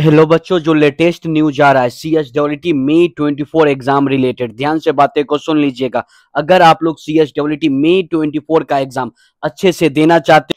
hello बच्चों जो latest news आ रहा है C S W T May twenty four exam related ध्यान से बातें को सुन लीजिएगा अगर आप लोग C S W T May twenty four का एग्जाम अच्छे से देना चाहते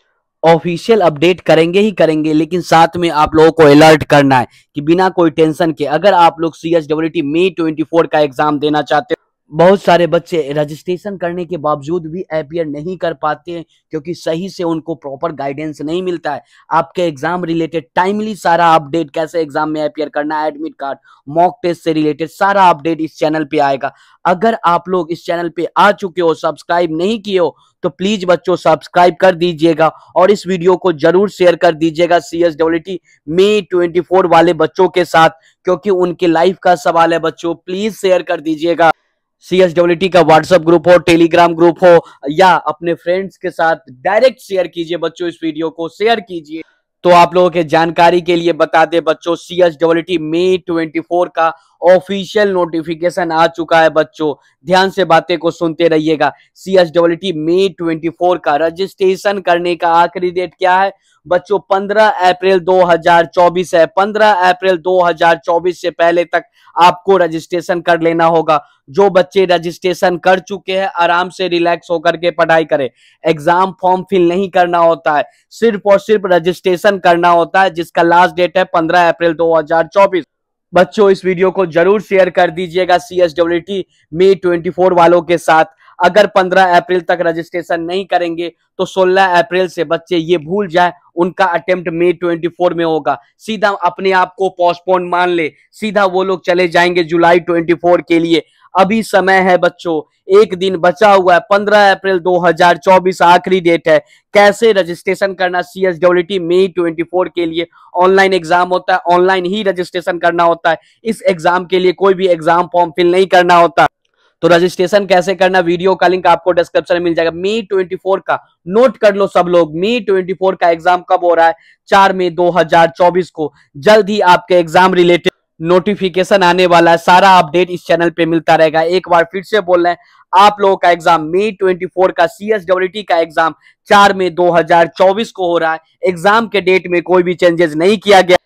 ऑफिशियल अपडेट करेंगे ही करेंगे लेकिन साथ में आप लोगों को अलर्ट करना है कि बिना कोई टेंशन के अगर आप लोग C S W T May twenty four का एग्जाम देना चाहते हो बहुत सारे बच्चे रजिस्ट्रेशन करने के बावजूद भी अपियर नहीं कर पाते हैं क्योंकि सही से उनको प्रॉपर गाइडेंस नहीं मिलता है आपके एग्जाम रिलेटेड टाइमली सारा अपडेट कैसे एग्जाम में अपियर करना है एडमिट कार्ड मॉक टेस्ट से रिलेटेड सारा अपडेट इस चैनल पे आएगा अगर आप लोग इस चैनल पे आ चुके हो सब्सक्राइब नहीं किए हो तो प्लीज बच्चों सब्सक्राइब कर दीजिएगा और इस वीडियो को जरूर शेयर कर दीजिएगा C S W T May twenty four वाले बच्चों के साथ क्योंकि उनके लाइफ का सवाल है बच्चों प्लीज शेयर कर दीजिएगा सी डब्ल्यू टी का व्हाट्सएप ग्रुप हो टेलीग्राम ग्रुप हो या अपने फ्रेंड्स के साथ डायरेक्ट शेयर कीजिए बच्चों इस वीडियो को शेयर कीजिए तो आप लोगों के जानकारी के लिए बता दे बच्चों C S W T May twenty four का ऑफिशियल नोटिफिकेशन आ चुका है बच्चों ध्यान से बातें को सुनते रहिएगा C S W T May twenty four का रजिस्ट्रेशन करने का आखिरी डेट क्या है बच्चों पंद्रह अप्रैल दो हजार चौबीस है पंद्रह अप्रैल दो हजार चौबीस से पहले तक आपको रजिस्ट्रेशन कर लेना होगा जो बच्चे रजिस्ट्रेशन कर चुके हैं आराम से रिलैक्स होकर के पढ़ाई करें एग्जाम फॉर्म फिल नहीं करना होता है सिर्फ और सिर्फ रजिस्ट्रेशन करना होता है जिसका लास्ट डेट है 15 अप्रैल 2024 बच्चों इस वीडियो को जरूर शेयर कर दीजिएगा C S W T May twenty four वालों के साथ अगर 15 अप्रैल तक रजिस्ट्रेशन नहीं करेंगे तो 16 अप्रैल से बच्चे ये भूल जाए उनका अटेम्प्ट मई 24 में होगा सीधा अपने आप को पोस्टपोन मान ले सीधा वो लोग चले जाएंगे जुलाई 24 के लिए अभी समय है बच्चों एक दिन बचा हुआ है 15 अप्रैल 2024 आखिरी डेट है कैसे रजिस्ट्रेशन करना C S W T May twenty के लिए ऑनलाइन एग्जाम होता है ऑनलाइन ही रजिस्ट्रेशन करना होता है इस एग्जाम के लिए कोई भी एग्जाम फॉर्म फिल नहीं करना होता तो रजिस्ट्रेशन कैसे करना वीडियो का लिंक आपको डिस्क्रिप्शन में मिल जाएगा मी ट्वेंटी फोर का नोट कर लो सब लोग मी ट्वेंटी फोर का एग्जाम कब हो रहा है चार मई दो हजार चौबीस को जल्द ही आपके एग्जाम रिलेटेड नोटिफिकेशन आने वाला है सारा अपडेट इस चैनल पे मिलता रहेगा एक बार फिर से बोल रहे हैं आप लोगों का एग्जाम मई 24 का सी एस डब्ल्यू का एग्जाम चार मई 2024 को हो रहा है एग्जाम के डेट में कोई भी चेंजेस नहीं किया गया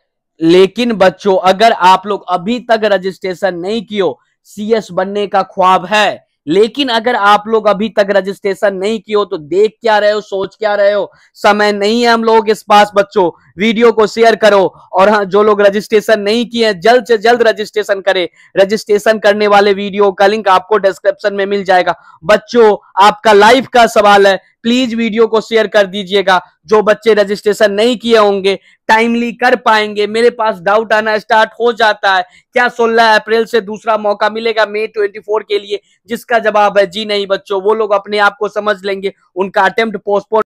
लेकिन बच्चों अगर आप लोग अभी तक रजिस्ट्रेशन नहीं कियो सीएस बनने का ख्वाब है लेकिन अगर आप लोग अभी तक रजिस्ट्रेशन नहीं किए हो तो देख क्या रहे हो सोच क्या रहे हो समय नहीं है हम लोगों के पास बच्चों वीडियो को शेयर करो और हाँ जो लोग रजिस्ट्रेशन नहीं किए हैं जल्द से जल्द रजिस्ट्रेशन करें रजिस्ट्रेशन करने वाले वीडियो का लिंक आपको डिस्क्रिप्शन में मिल जाएगा बच्चों आपका लाइफ का सवाल है प्लीज वीडियो को शेयर कर दीजिएगा जो बच्चे रजिस्ट्रेशन नहीं किए होंगे टाइमली कर पाएंगे मेरे पास डाउट आना स्टार्ट हो जाता है क्या 16 अप्रैल से दूसरा मौका मिलेगा मई 24 के लिए जिसका जवाब है जी नहीं बच्चों वो लोग अपने आप को समझ लेंगे उनका अटेम्प्ट पोस्टपोन